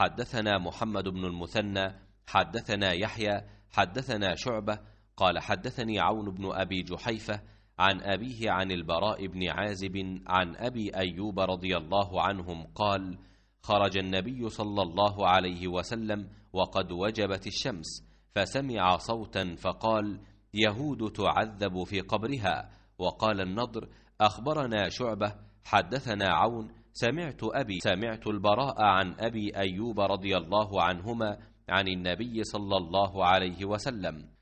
حدثنا محمد بن المثنى حدثنا يحيى حدثنا شعبة قال حدثني عون بن أبي جحيفة عن أبيه عن البراء بن عازب عن أبي أيوب رضي الله عنهم قال خرج النبي صلى الله عليه وسلم وقد وجبت الشمس فسمع صوتا فقال يهود تعذب في قبرها وقال النضر أخبرنا شعبة حدثنا عون سمعت أبي سمعت البراء عن أبي أيوب رضي الله عنهما عن النبي صلى الله عليه وسلم